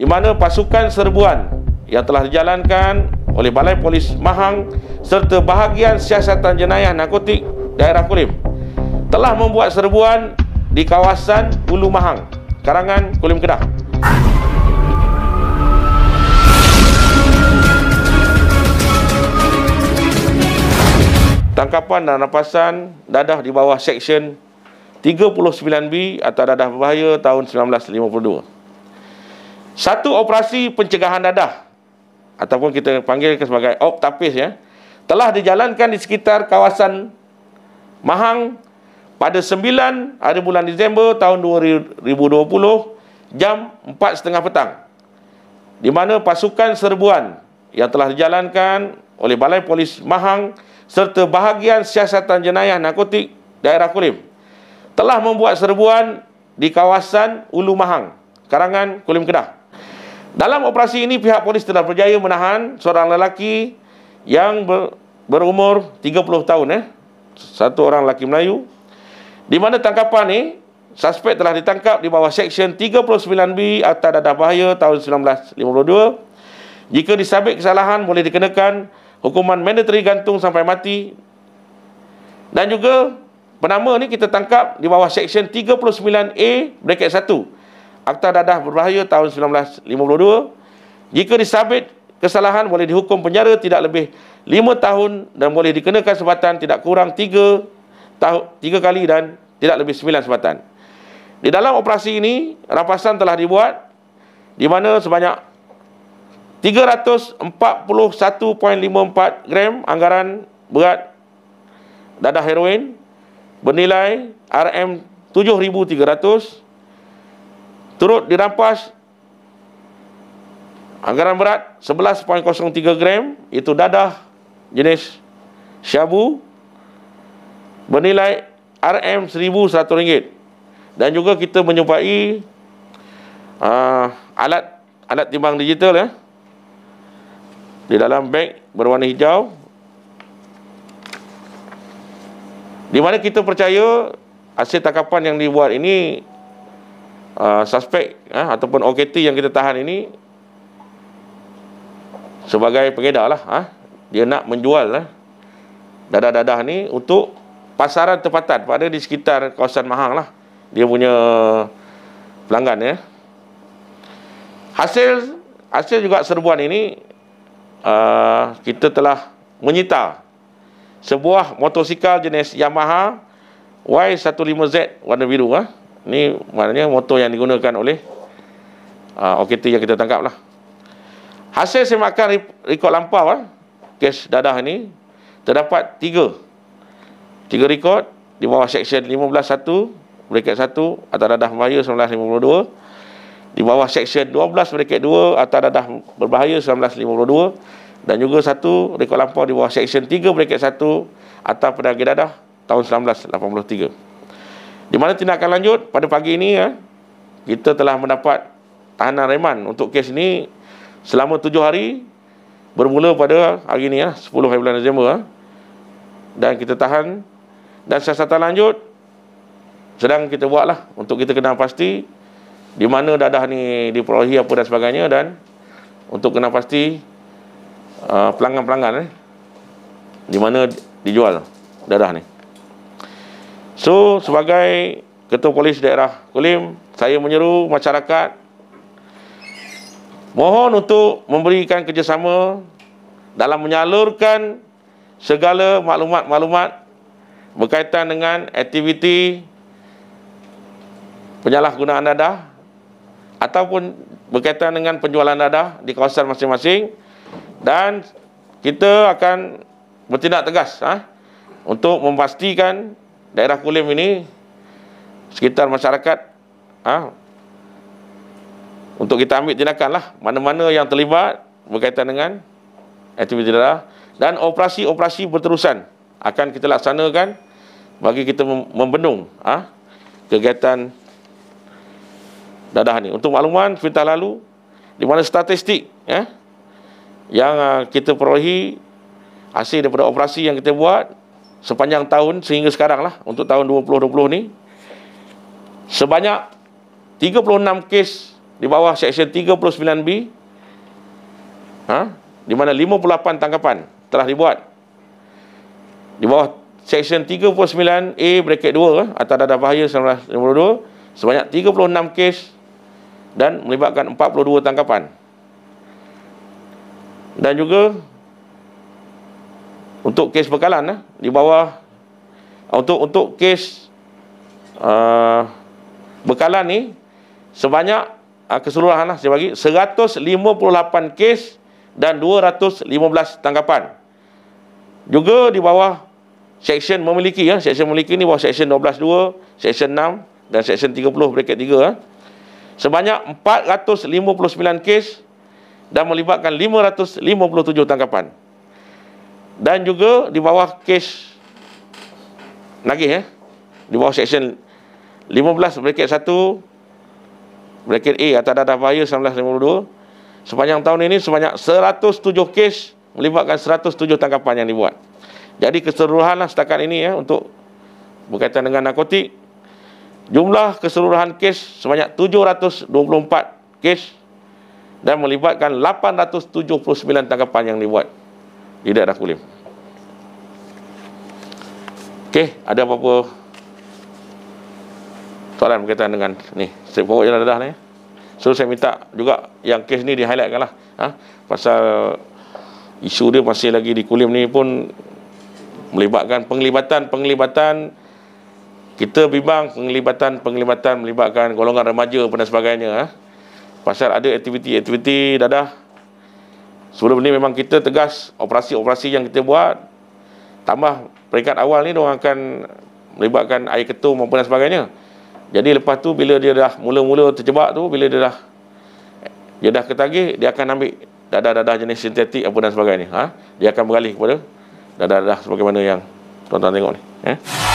di mana pasukan serbuan yang telah dijalankan oleh Balai Polis Mahang serta bahagian siasatan jenayah narkotik daerah Kulim telah membuat serbuan di kawasan Ulu Mahang, Karangan, Kulim Kedah. Tangkapan dan rapasan dadah di bawah Seksyen 39B atau dadah berbahaya tahun 1952. Satu operasi pencegahan dadah ataupun kita panggil sebagai optapis ya telah dijalankan di sekitar kawasan Mahang pada 9 hari bulan Disember tahun 2020 jam 4.30 petang di mana pasukan serbuan yang telah dijalankan oleh Balai Polis Mahang serta bahagian siasatan jenayah narkotik daerah Kulim telah membuat serbuan di kawasan Ulu Mahang, Karangan, Kulim Kedah. Dalam operasi ini pihak polis telah berjaya menahan seorang lelaki yang ber, berumur 30 tahun eh satu orang lelaki Melayu di mana tangkapan ni suspek telah ditangkap di bawah seksyen 39B atas dadah bahaya tahun 1952 jika disabit kesalahan boleh dikenakan hukuman mandatory gantung sampai mati dan juga penama ni kita tangkap di bawah seksyen 39A bracket 1 Akta Dadah Berbahaya tahun 1952. Jika disabit kesalahan boleh dihukum penjara tidak lebih 5 tahun dan boleh dikenakan sebatan tidak kurang 3 tahun 3 kali dan tidak lebih 9 sebatan. Di dalam operasi ini rampasan telah dibuat di mana sebanyak 341.54 gram anggaran berat dadah heroin bernilai RM7300 turut dirampas anggaran berat 11.03 gram itu dadah jenis syabu bernilai RM1,100 dan juga kita menjumpai uh, alat alat timbang digital ya di dalam beg berwarna hijau di mana kita percaya hasil takapan yang dibuat ini uh, suspek uh, ataupun OKT yang kita tahan ini sebagai pengedar lah uh, dia nak menjual uh, dadah-dadah ni untuk pasaran tempatan pada di sekitar kawasan Mahang lah dia punya pelanggan ya. hasil hasil juga serbuan ini uh, kita telah menyita sebuah motosikal jenis Yamaha Y15Z warna biru ah. Uh. Ni maknanya motor yang digunakan oleh uh, ah, OKT yang kita tangkap lah. Hasil semakan rekod lampau eh, kes dadah ni terdapat tiga. Tiga rekod di bawah seksyen 15.1 bracket 1 atau dadah bahaya 1952 di bawah seksyen 12 bracket 2 atau dadah berbahaya 1952 dan juga satu rekod lampau di bawah seksyen 3 bracket 1 atau pedagang dadah tahun 1983. Di mana tindakan lanjut pada pagi ini ya, kita telah mendapat tahanan reman untuk kes ini selama tujuh hari bermula pada hari ini ya, 10 Februari Disember ya. dan kita tahan dan siasatan lanjut sedang kita buat lah untuk kita kenal pasti di mana dadah ni diperolehi apa dan sebagainya dan untuk kenal pasti uh, pelanggan-pelanggan uh, eh, di mana dijual dadah ni. So sebagai ketua polis daerah Kulim, saya menyeru masyarakat mohon untuk memberikan kerjasama dalam menyalurkan segala maklumat-maklumat berkaitan dengan aktiviti penyalahgunaan dadah ataupun berkaitan dengan penjualan dadah di kawasan masing-masing dan kita akan bertindak tegas ha, untuk memastikan daerah Kulim ini sekitar masyarakat ah untuk kita ambil tindakan lah mana-mana yang terlibat berkaitan dengan aktiviti darah dan operasi-operasi berterusan akan kita laksanakan bagi kita membendung ah kegiatan dadah ni. Untuk makluman kita lalu di mana statistik eh, yang ah, kita perolehi hasil daripada operasi yang kita buat sepanjang tahun sehingga sekarang lah untuk tahun 2020 ni sebanyak 36 kes di bawah seksyen 39B ha? di mana 58 tangkapan telah dibuat di bawah seksyen 39A bracket 2 atau dadah bahaya 1952 sebanyak 36 kes dan melibatkan 42 tangkapan dan juga untuk kes bekalan eh, di bawah ah, untuk untuk kes uh, bekalan ni sebanyak uh, keseluruhan lah saya bagi 158 kes dan 215 tangkapan juga di bawah section memiliki ya eh, section memiliki ni bawah section 12.2 section 6 dan section 30 bracket 3 ya. Eh. sebanyak 459 kes dan melibatkan 557 tangkapan dan juga di bawah kes Nagih, eh di bawah section 15 bracket 1 bracket A atau Data bahaya 1952 sepanjang tahun ini sebanyak 107 kes melibatkan 107 tangkapan yang dibuat. Jadi keseluruhanlah setakat ini ya untuk berkaitan dengan narkotik jumlah keseluruhan kes sebanyak 724 kes dan melibatkan 879 tangkapan yang dibuat. Tidak dah kulim Okey, ada apa-apa Soalan berkaitan dengan ni Strip forward jalan dah ni So saya minta juga yang kes ni di highlightkan lah ha? Pasal Isu dia masih lagi di kulim ni pun Melibatkan penglibatan-penglibatan Kita bimbang penglibatan-penglibatan Melibatkan golongan remaja pun dan sebagainya ha? Pasal ada aktiviti-aktiviti dadah Sebelum ni memang kita tegas operasi-operasi yang kita buat Tambah peringkat awal ni Mereka akan melibatkan air ketum maupun dan sebagainya Jadi lepas tu bila dia dah mula-mula terjebak tu Bila dia dah dia dah ketagih Dia akan ambil dadah-dadah jenis sintetik apa dan sebagainya ha? Dia akan beralih kepada dadah-dadah sebagaimana yang tuan-tuan tengok ni eh?